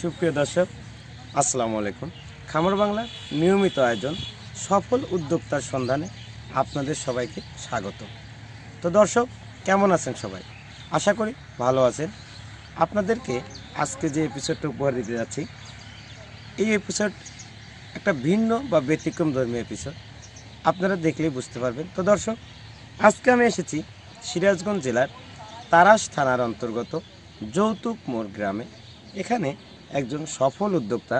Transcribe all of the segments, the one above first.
সুপ্রিয় দর্শক আসসালামু আলাইকুম খামার বাংলার নিয়মিত আয়োজন সফল উদ্যোক্তার সন্ধানে আপনাদের সবাইকে স্বাগত তো দর্শক কেমন আছেন সবাই আশা করি ভালো আছেন আপনাদেরকে আজকে যে এপিসোডটা উপহার দিতে যাচ্ছি এই এপিসোড একটা ভিন্ন বা ব্যতিক্রম ধর্মীয় এপিসোড আপনারা দেখলেই বুঝতে পারবেন তো দর্শক আজকে আমি এসেছি সিরাজগঞ্জ জেলার তারাস থানার অন্তর্গত যৌতুক মোড় গ্রামে এখানে একজন সফল উদ্যোক্তা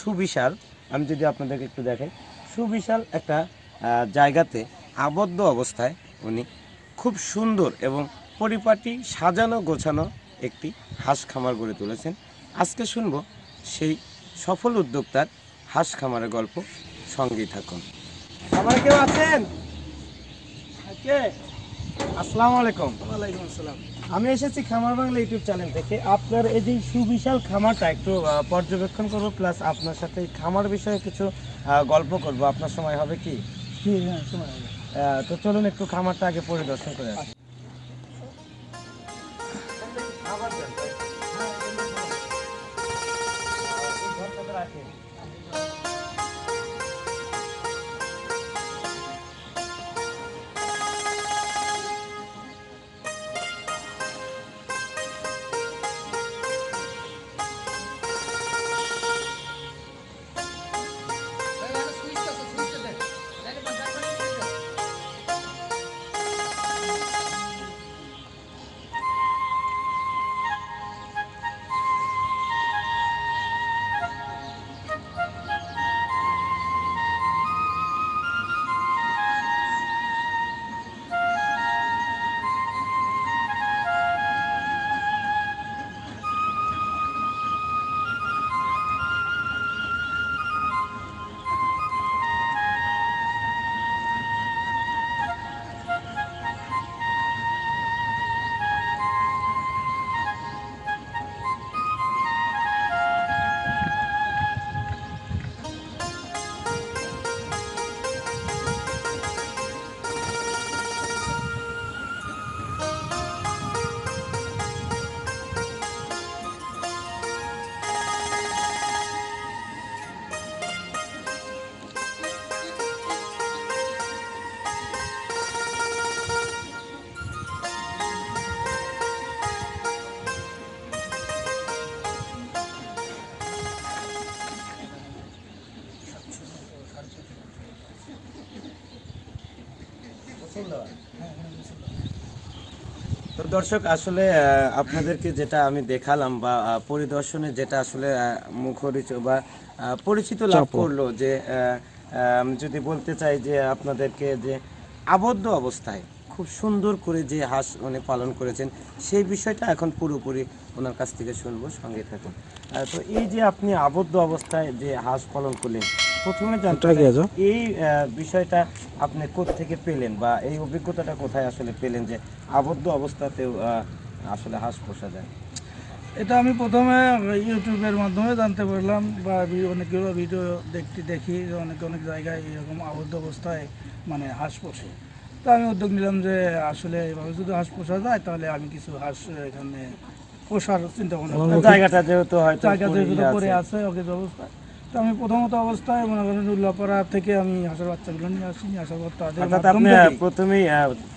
সুবিশাল আমি যদি আপনাদেরকে একটু দেখাই সুবিশাল একটা জায়গাতে আবদ্ধ অবস্থায় উনি খুব সুন্দর এবং পরিপাটি সাজানো গোছানো একটি হাঁস খামার গড়ে তুলেছেন আজকে শুনব সেই সফল উদ্যোক্তার হাঁস খামারের গল্প সঙ্গেই থাকুন আমার কেউ আছেন আসসালামু আলাইকুম ওয়ালাইকুম আসসালাম আমি এসেছি খামার বাংলা ইউটিউব চ্যানেল থেকে আপনার এই যে সুবিশাল খামারটা একটু পর্যবেক্ষণ করবো প্লাস আপনার সাথে খামার বিষয়ে কিছু গল্প করব আপনার সময় হবে কি হ্যাঁ, তো চলুন একটু খামারটা আগে পরিদর্শন করে আসি তো দর্শক আসলে আপনাদেরকে যেটা আমি দেখালাম বা পরিদর্শনে যেটা আসলে মুখরিচ বা পরিচিত লাভ করলো যে যদি বলতে চাই যে আপনাদেরকে যে আবদ্ধ অবস্থায় খুব সুন্দর করে যে হাঁস উনি পালন করেছেন সেই বিষয়টা এখন পুরোপুরি ওনার কাছ থেকে শুনবো সঙ্গে থাকুন তো এই যে আপনি আবদ্ধ অবস্থায় যে হাঁস পালন করলেন প্রথমে জানতে এই বিষয়টা আপনি থেকে পেলেন বা এই অভিজ্ঞতাটা কোথায় আসলে পেলেন যে আবদ্ধ অবস্থাতেও আসলে হাঁস পোষা যায় এটা আমি প্রথমে ইউটিউবের মাধ্যমে জানতে পারলাম বা অনেকগুলো ভিডিও দেখতে দেখি অনেক অনেক জায়গায় এরকম আবদ্ধ অবস্থায় মানে হাঁস পোষে তা আমি উদ্যোগ নিলাম যে আসলে এভাবে যদি হাঁস পোষা যায় তাহলে আমি কিছু হাঁস এখানে পোষার চিন্তা করলাম জায়গাটা যেহেতু জায়গা যেহেতু পরে আছে ওকে ব্যবস্থা তো আমি প্রথমত অবস্থায় মনে করেন উল্লাপাড়া থেকে আমি হাঁসের বাচ্চাগুলো নিয়ে আসি আসার পর তাদের প্রথমেই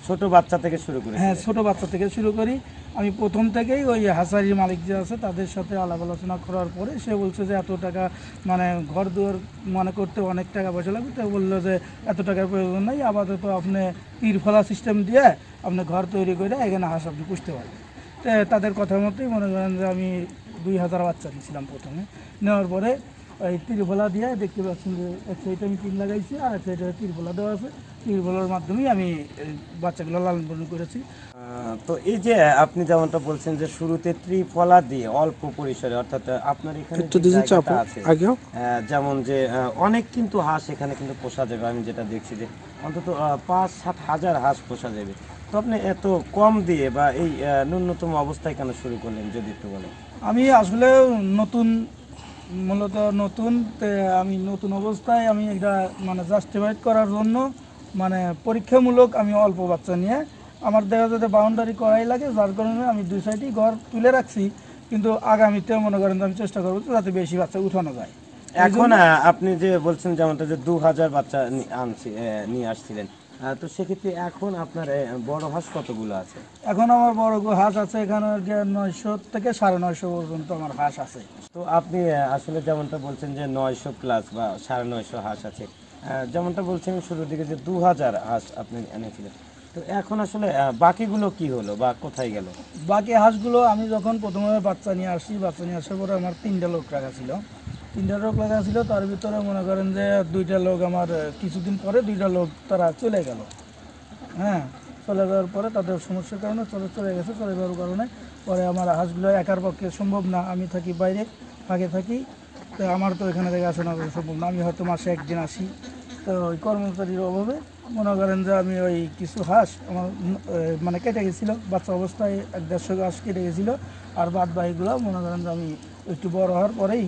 ছোট বাচ্চা থেকে শুরু করি হ্যাঁ ছোট বাচ্চা থেকে শুরু করি আমি প্রথম থেকেই ওই হাসারির মালিক যে আছে তাদের সাথে আলাপ আলোচনা করার পরে সে বলছে যে এত টাকা মানে ঘর দুয়ার মনে করতে অনেক টাকা পয়সা লাগবে তো বললো যে এত টাকার প্রয়োজন নেই আপাতত আপনি ইরফলা সিস্টেম দিয়ে আপনি ঘর তৈরি করে এখানে হাঁস আপনি পুষতে পারবেন তো তাদের কথা মতোই মনে করেন যে আমি দুই হাজার বাচ্চা নিয়েছিলাম প্রথমে নেওয়ার পরে এই তিরবলা দিয়ে দেখতে পাচ্ছেন যে এক সাইডে আমি টিন লাগাইছি আর এক সাইডে তিরবলা দেওয়া আছে তিরবলার মাধ্যমেই আমি বাচ্চাগুলো লালন পালন করেছি তো এই যে আপনি যেমনটা বলছেন যে শুরুতে ত্রিফলা দিয়ে অল্প পরিসরে অর্থাৎ আপনার এখানে যেমন যে অনেক কিন্তু হাঁস এখানে কিন্তু পোষা যাবে আমি যেটা দেখছি যে অন্তত পাঁচ সাত হাজার হাঁস পোষা যাবে তো আপনি এত কম দিয়ে বা এই ন্যূনতম অবস্থায় কেন শুরু করলেন যদি একটু বলেন আমি আসলে নতুন মূলত নতুন আমি নতুন অবস্থায় আমি এটা মানে জাস্টিফাইড করার জন্য মানে পরীক্ষামূলক আমি অল্প বাচ্চা নিয়ে আমার দেখা যাতে বাউন্ডারি করাই লাগে যার কারণে আমি দুই সাইডই ঘর তুলে রাখছি কিন্তু আগামীতে মনে করেন আমি চেষ্টা করবো যাতে বেশি বাচ্চা উঠানো যায় এখন আপনি যে বলছেন যেমনটা যে দু হাজার বাচ্চা আনছি নিয়ে আসছিলেন তো সেক্ষেত্রে এখন আপনার বড় হাঁস কতগুলো আছে এখন আমার বড় হাঁস আছে এখানে নয়শো থেকে সাড়ে নয়শো পর্যন্ত আমার হাঁস আছে তো আপনি আসলে যেমনটা বলছেন যে নয়শো প্লাস বা সাড়ে নয়শো হাঁস আছে যেমনটা বলছেন শুরুর দিকে যে দু হাজার হাঁস আপনি এনেছিলেন তো এখন আসলে বাকিগুলো কি হলো বা কোথায় গেল বাকি হাঁসগুলো আমি যখন প্রথমে বাচ্চা নিয়ে আসি বাচ্চা নিয়ে আসার পরে আমার তিনটা লোক রাখা ছিল তিনটা লোক লাগা ছিল তার ভিতরে মনে করেন যে দুইটা লোক আমার কিছুদিন পরে দুইটা লোক তারা চলে গেল হ্যাঁ চলে যাওয়ার পরে তাদের সমস্যার কারণে চলে চলে গেছে চলে যাওয়ার কারণে পরে আমার হাঁসগুলো একার পক্ষে সম্ভব না আমি থাকি বাইরে ফাঁকে থাকি তো আমার তো এখানে থেকে আসে না সম্ভব না আমি হয়তো মাসে একদিন আসি তো ওই কর্মচারীর অভাবে মনে করেন যে আমি ওই কিছু হাঁস আমার মানে কেটে গেছিলো বাচ্চা অবস্থায় এক দেড়শো হাঁস কেটে গেছিলো আর বাদ বাকিগুলো মনে করেন যে আমি একটু বড় হওয়ার পরেই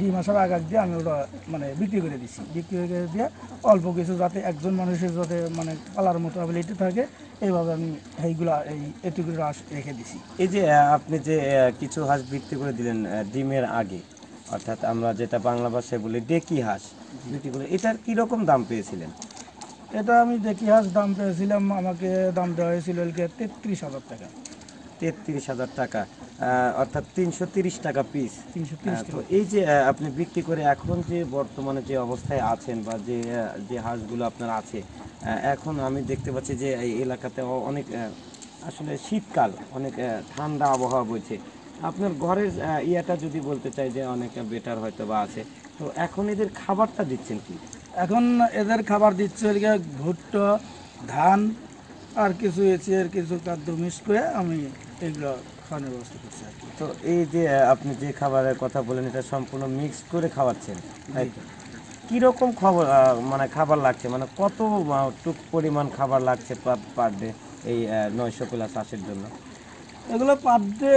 দুই মাসের আগাছ দিয়ে আমি ওটা মানে বিক্রি করে দিছি বিক্রি করে দিয়ে অল্প কিছু যাতে একজন মানুষের যাতে মানে পালার মতো অ্যাবিলিটি থাকে এইভাবে আমি এইগুলা এই এটুকু হাঁস রেখে দিছি এই যে আপনি যে কিছু হাঁস বিক্রি করে দিলেন ডিমের আগে অর্থাৎ আমরা যেটা বাংলা ভাষায় বলি ডেকি হাঁস বিক্রি করে এটার কীরকম দাম পেয়েছিলেন এটা আমি ডেকি হাঁস দাম পেয়েছিলাম আমাকে দাম দেওয়া হয়েছিল তেত্রিশ হাজার টাকা তেত্রিশ হাজার টাকা অর্থাৎ তিনশো তিরিশ টাকা পিস তো এই যে আপনি বিক্রি করে এখন যে বর্তমানে যে অবস্থায় আছেন বা যে যে হাঁসগুলো আপনার আছে এখন আমি দেখতে পাচ্ছি যে এই এলাকাতে অনেক আসলে শীতকাল অনেক ঠান্ডা আবহাওয়া বইছে আপনার ঘরের ইয়াটা যদি বলতে চাই যে অনেক বেটার হয়তো বা আছে তো এখন এদের খাবারটা দিচ্ছেন কি এখন এদের খাবার দিচ্ছে ভুট্টা ধান আর কিছু এসি আর কিছু খাদ্য মিস করে আমি এগুলো খাওয়ানোর ব্যবস্থা করছি আর তো এই যে আপনি যে খাবারের কথা বলেন এটা সম্পূর্ণ মিক্স করে খাওয়াচ্ছেন তাই তো? খবর মানে খাবার লাগছে মানে কত টুক পরিমাণ খাবার লাগছে পার ডে এই নয়শো প্লাস চাষের জন্য এগুলো পার ডে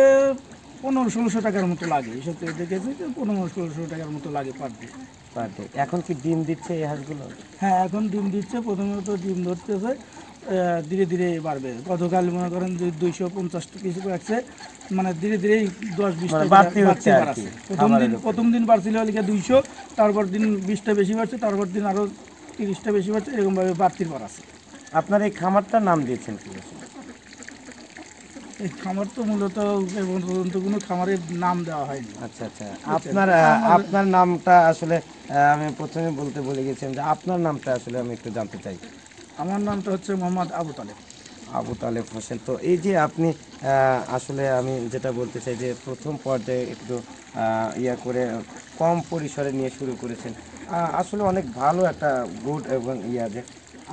পনেরো ষোলোশো টাকার মতো লাগে এসব তো দেখেছি যে পনেরো ষোলোশো টাকার মতো লাগে পার ডে পার ডে এখন কি ডিম দিচ্ছে এই হাঁসগুলো হ্যাঁ এখন ডিম দিচ্ছে প্রথমে তো ডিম ধরতেছে ধীরে ধীরে বাড়বে গতকাল মনে করেন যে দুইশো পঞ্চাশ কিছু রাখছে মানে ধীরে ধীরে দশ বিশটা মানে প্রথম দিন প্রথম দিন বাড়ছিল লিখে দুইশো তারপর দিন বিশটা বেশি বাড়ছে তারপর দিন আরও তিরিশটা বেশি বাড়ছে এরকমভাবে বাড়তির পর আছে আপনার এই খামারটার নাম দিয়েছেন এই খামার তো মূলত পর্যন্ত কোনো খামারের নাম দেওয়া হয়নি আচ্ছা আচ্ছা আপনার আপনার নামটা আসলে আমি প্রথমে বলতে বলে গেছিলাম যে আপনার নামটা আসলে আমি একটু জানতে চাই আমার নামটা হচ্ছে মোহাম্মদ আবু তালেব আবু তালেব হোসেন তো এই যে আপনি আসলে আমি যেটা বলতে চাই যে প্রথম পর্যায়ে একটু ইয়া করে কম পরিসরে নিয়ে শুরু করেছেন আসলে অনেক ভালো একটা গুড এবং ইয়া যে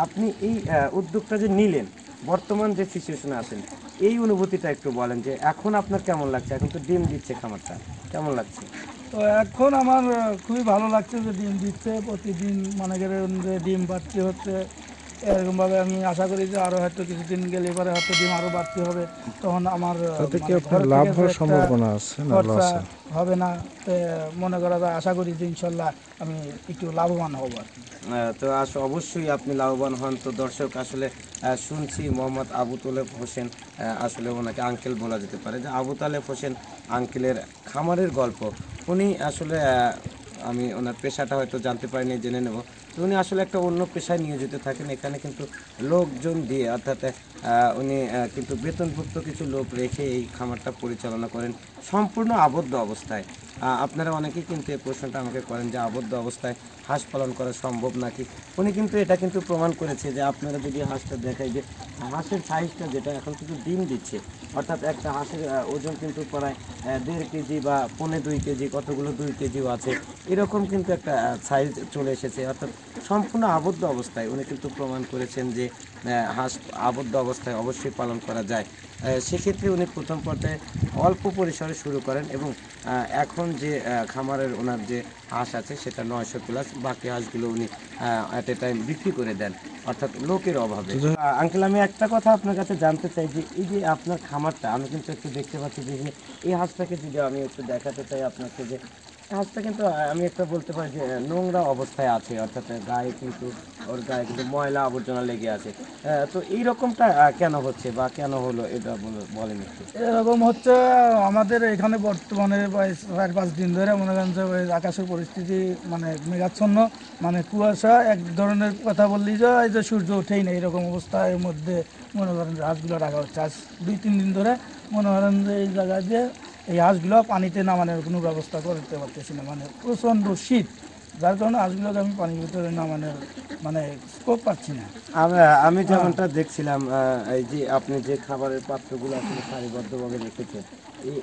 আপনি এই উদ্যোগটা যে নিলেন বর্তমান যে সিচুয়েশনে আছেন এই অনুভূতিটা একটু বলেন যে এখন আপনার কেমন লাগছে এখন তো ডিম দিচ্ছে খামারটা কেমন লাগছে তো এখন আমার খুবই ভালো লাগছে যে ডিম দিচ্ছে প্রতিদিন মানে ডিম পাচ্ছে হচ্ছে এরকমভাবে আমি আশা করি যে আরও হয়তো কিছুদিন গেলে এবারে হয়তো ডিম আরও বাড়তি হবে তখন আমার মানে লাভ সম্ভাবনা আছে হবে না মনে করা যায় আশা করি যে ইনশাল্লাহ আমি একটু লাভবান হব আর তো আস অবশ্যই আপনি লাভবান হন তো দর্শক আসলে শুনছি মোহাম্মদ আবু তোলেব হোসেন আসলে ওনাকে আঙ্কেল বলা যেতে পারে যে আবু তালেব হোসেন আঙ্কেলের খামারের গল্প উনি আসলে আমি ওনার পেশাটা হয়তো জানতে পারিনি জেনে নেব উনি আসলে একটা অন্য পেশায় নিয়োজিত থাকেন এখানে কিন্তু লোকজন দিয়ে অর্থাৎ উনি কিন্তু বেতনভুক্ত কিছু লোক রেখে এই খামারটা পরিচালনা করেন সম্পূর্ণ আবদ্ধ অবস্থায় আপনারা অনেকে কিন্তু এই প্রশ্নটা আমাকে করেন যে আবদ্ধ অবস্থায় হাঁস পালন করা সম্ভব নাকি উনি কিন্তু এটা কিন্তু প্রমাণ করেছে যে আপনারা যদি হাঁসটা দেখায় যে হাঁসের সাইজটা যেটা এখন কিন্তু ডিম দিচ্ছে অর্থাৎ একটা হাঁসের ওজন কিন্তু প্রায় দেড় কেজি বা পনে দুই কেজি কতগুলো দুই কেজিও আছে এরকম কিন্তু একটা সাইজ চলে এসেছে অর্থাৎ সম্পূর্ণ আবদ্ধ অবস্থায় উনি কিন্তু প্রমাণ করেছেন যে হাঁস আবদ্ধ অবস্থায় অবশ্যই পালন করা যায় সেক্ষেত্রে উনি প্রথম পর্যায়ে অল্প পরিসরে শুরু করেন এবং এখন যে খামারের ওনার যে হাঁস আছে সেটা নয়শো প্লাস বাকি হাঁসগুলো উনি অ্যাট এ টাইম বিক্রি করে দেন অর্থাৎ লোকের অভাবে আঙ্কেল আমি একটা কথা আপনার কাছে জানতে চাই যে এই যে আপনার খামারটা আমি কিন্তু একটু দেখতে পাচ্ছি যে এই হাঁসটাকে যদি আমি একটু দেখাতে চাই আপনাকে যে হাঁসটা কিন্তু আমি একটা বলতে পারি যে নোংরা অবস্থায় আছে অর্থাৎ গায়ে কিন্তু ওর গায়ে কিন্তু ময়লা আবর্জনা লেগে আছে তো এই রকমটা কেন হচ্ছে বা কেন হলো এটা বলেন একটু এরকম হচ্ছে আমাদের এখানে বর্তমানে চার পাঁচ দিন ধরে মনে করেন যে আকাশের পরিস্থিতি মানে মেঘাচ্ছন্ন মানে কুয়াশা এক ধরনের কথা বললি যে এই যে সূর্য ওঠেই না এরকম এর মধ্যে মনে করেন হাঁসগুলো রাখা হচ্ছে আজ দুই তিন দিন ধরে মনে করেন যে এই জায়গায় যে এই হাঁসগুলো পানিতে নামানোর কোনো ব্যবস্থা করতে পারতেছি না মানে প্রচণ্ড শীত যার কারণে হাঁসগুলোকে আমি পানির ভিতরে নামানোর মানে স্কোপ পাচ্ছি না আমি যেমনটা দেখছিলাম এই যে আপনি যে খাবারের পাত্রগুলো আপনি সারিবদ্ধভাবে রেখেছেন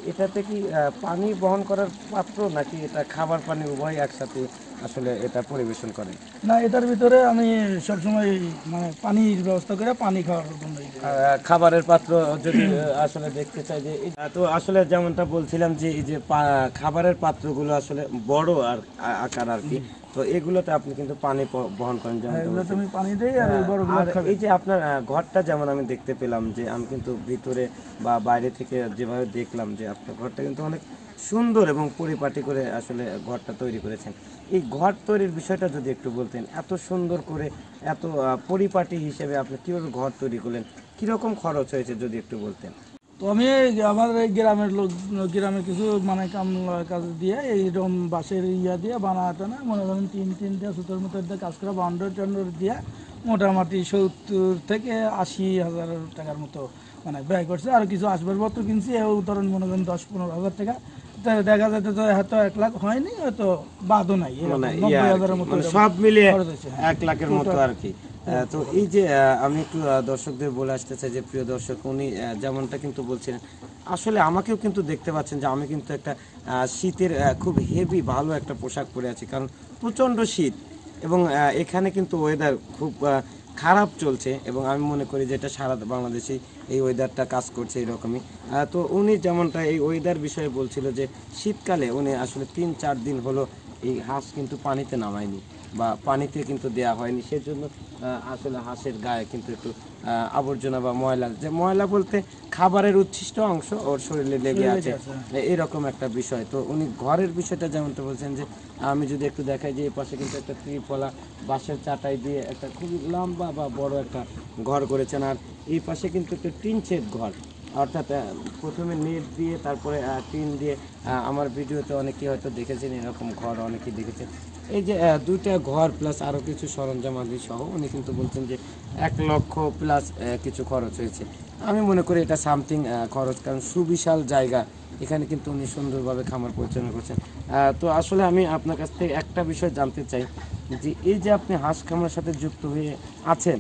এটাতে কি পানি বহন করার পাত্র নাকি এটা খাবার পানি উভয় একসাথে আসলে এটা পরিবেশন করেন না এটার ভিতরে আমি সবসময় মানে পানির ব্যবস্থা করে পানি খাওয়ার খাবারের পাত্র যদি আসলে দেখতে চাই যে তো আসলে যেমনটা বলছিলাম যে এই যে খাবারের পাত্রগুলো আসলে বড় আর আকার আর কি তো এগুলোতে আপনি কিন্তু পানি বহন করেন হ্যাঁ, তুমি পানি দেই আর এই হ্যাঁ, যে আপনার ঘরটা যেমন আমি দেখতে পেলাম যে আমি কিন্তু ভিতরে বা বাইরে থেকে যেভাবে দেখলাম যে আপনার ঘরটা কিন্তু অনেক সুন্দর এবং পরিপাটি করে আসলে ঘরটা তৈরি করেছেন এই ঘর তৈরির বিষয়টা যদি একটু বলতেন এত সুন্দর করে এত পরিপাটি হিসেবে আপনি কীভাবে ঘর তৈরি করলেন কীরকম খরচ হয়েছে যদি একটু বলতেন তো আমি আমার এই গ্রামের লোক গ্রামের কিছু মানে কাম কাজ দিয়ে এইরকম বাঁশের ইয়া দিয়ে বানাতে না মনে করেন তিন তিনটা সুতোর মতো দিয়ে কাজ করে বাউন্ডারি টাউন্ডারি দিয়ে মোটামুটি সত্তর থেকে আশি হাজার টাকার মতো মানে ব্যয় করছে আর কিছু আসবাবপত্র কিনছি ধরেন মনে করেন দশ পনেরো হাজার টাকা দেখা হয়তো এক লাখ হয়নি হয়তো বাদও নাই মানে মানে সব মিলিয়ে হ্যাঁ। এক লাখের মতো আর কি তো এই যে আমি একটু দর্শকদের বলে আসতে চাই যে প্রিয় দর্শক উনি যেমনটা কিন্তু বলছিলেন আসলে আমাকেও কিন্তু দেখতে পাচ্ছেন যে আমি কিন্তু একটা শীতের খুব হেভি ভালো একটা পোশাক পরে আছি কারণ প্রচণ্ড শীত এবং এখানে কিন্তু ওয়েদার খুব খারাপ চলছে এবং আমি মনে করি যে এটা সারা বাংলাদেশি এই ওয়েদারটা কাজ করছে এরকমই তো উনি যেমনটা এই ওয়েদার বিষয়ে বলছিল যে শীতকালে উনি আসলে তিন চার দিন হলো এই হাঁস কিন্তু পানিতে নামায়নি বা পানিতে কিন্তু দেয়া হয়নি সেজন্য আসলে হাঁসের গায়ে কিন্তু একটু আবর্জনা বা ময়লা যে ময়লা বলতে খাবারের উচ্ছিষ্ট অংশ ওর শরীরে লেগে আছে এরকম একটা বিষয় তো উনি ঘরের বিষয়টা যেমন তো বলছেন যে আমি যদি একটু দেখাই যে এই পাশে কিন্তু একটা ত্রিপলা বাঁশের চাটাই দিয়ে একটা খুবই লম্বা বা বড় একটা ঘর করেছেন আর এই পাশে কিন্তু একটা টিন ঘর অর্থাৎ প্রথমে নেট দিয়ে তারপরে টিন দিয়ে আমার ভিডিওতে অনেকেই হয়তো দেখেছেন এরকম ঘর অনেকেই দেখেছে এই যে দুইটা ঘর প্লাস আরও কিছু সরঞ্জাম আদি সহ উনি কিন্তু বলছেন যে এক লক্ষ প্লাস কিছু খরচ হয়েছে আমি মনে করি এটা সামথিং খরচ কারণ সুবিশাল জায়গা এখানে কিন্তু উনি সুন্দরভাবে খামার পরিচালনা করছেন তো আসলে আমি আপনার কাছ থেকে একটা বিষয় জানতে চাই যে এই যে আপনি হাঁস খামার সাথে যুক্ত হয়ে আছেন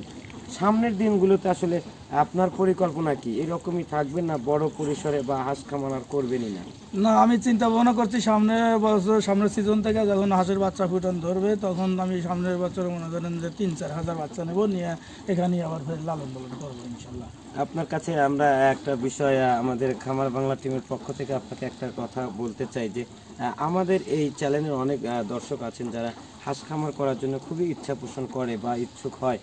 সামনের দিনগুলোতে আসলে আপনার পরিকল্পনা কি এরকমই থাকবেন না বড় পরিসরে বা হাঁস খামার আর করবেনই না না আমি চিন্তা ভাবনা করছি সামনে বছর সামনের সিজন থেকে যখন হাঁসের বাচ্চা ফুটন ধরবে তখন আমি সামনের বছর মনে করেন যে তিন চার হাজার বাচ্চা নেব নিয়ে এখানে আবার ফের লালন পালন করবো ইনশাল্লাহ আপনার কাছে আমরা একটা বিষয় আমাদের খামার বাংলা টিমের পক্ষ থেকে আপনাকে একটা কথা বলতে চাই যে আমাদের এই চ্যানেলের অনেক দর্শক আছেন যারা হাঁস খামার করার জন্য খুবই ইচ্ছা পোষণ করে বা ইচ্ছুক হয়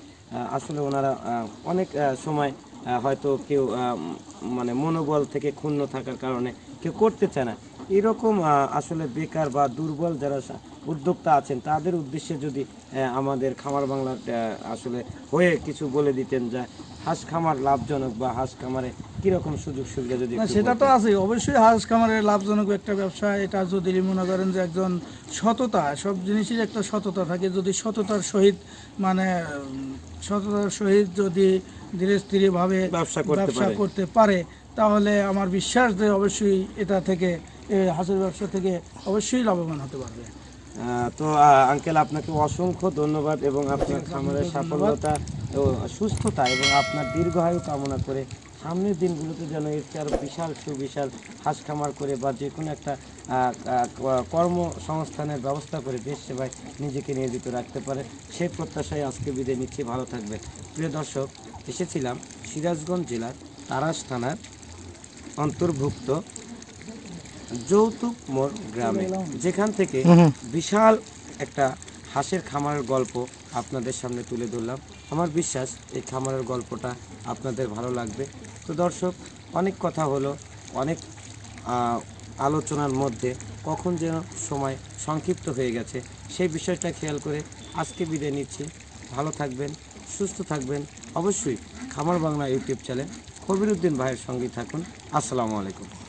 আসলে ওনারা অনেক সময় হয়তো কেউ মানে মনোবল থেকে ক্ষুণ্ণ থাকার কারণে কেউ করতে চায় না এরকম আসলে বেকার বা দুর্বল যারা উদ্যোক্তা আছেন তাদের উদ্দেশ্যে যদি আমাদের খামার বাংলা আসলে হয়ে কিছু বলে দিতেন যা হাঁস খামার লাভজনক বা হাঁস খামারে কিরকম সুযোগ সুবিধা যদি সেটা তো আছে অবশ্যই হাঁস খামারের লাভজনক একটা ব্যবসা এটা যদি মনে করেন যে একজন সততা সব জিনিসের একটা সততা থাকে যদি সততার সহিত মানে সততার সহিত যদি ধীরে স্থিরভাবে ব্যবসা করতে পারে তাহলে আমার বিশ্বাস যে অবশ্যই এটা থেকে এই হাঁসের ব্যবসা থেকে অবশ্যই লাভবান হতে পারবে তো আঙ্কেল আপনাকে অসংখ্য ধন্যবাদ এবং আপনার আচ্ছা, খামারের সাফল্যতা ও সুস্থতা এবং আপনার দীর্ঘায়ু কামনা করে সামনের দিনগুলোতে যেন এর আরও বিশাল সুবিশাল হাঁস খামার করে বা যে কোনো একটা কর্মসংস্থানের ব্যবস্থা করে দেশ সেবায় নিজেকে নিয়োজিত রাখতে পারে সেই প্রত্যাশায় আজকে বিদায় নিচ্ছি ভালো থাকবে প্রিয় দর্শক এসেছিলাম সিরাজগঞ্জ জেলার তারাস থানার অন্তর্ভুক্ত যৌতুক মোর গ্রামে যেখান থেকে বিশাল একটা হাঁসের খামারের গল্প আপনাদের সামনে তুলে ধরলাম আমার বিশ্বাস এই খামারের গল্পটা আপনাদের ভালো লাগবে তো দর্শক অনেক কথা হলো অনেক আলোচনার মধ্যে কখন যেন সময় সংক্ষিপ্ত হয়ে গেছে সেই বিষয়টা খেয়াল করে আজকে বিদায় নিচ্ছি ভালো থাকবেন সুস্থ থাকবেন অবশ্যই খামার বাংলা ইউটিউব চ্যানেল কবির উদ্দিন ভাইয়ের সঙ্গে থাকুন আসসালামু আলাইকুম